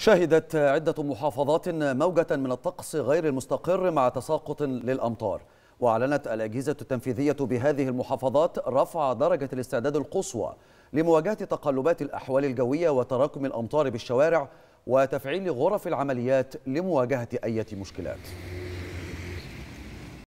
شهدت عدة محافظات موجة من الطقس غير المستقر مع تساقط للأمطار وأعلنت الأجهزة التنفيذية بهذه المحافظات رفع درجة الاستعداد القصوى لمواجهة تقلبات الأحوال الجوية وتراكم الأمطار بالشوارع وتفعيل غرف العمليات لمواجهة أي مشكلات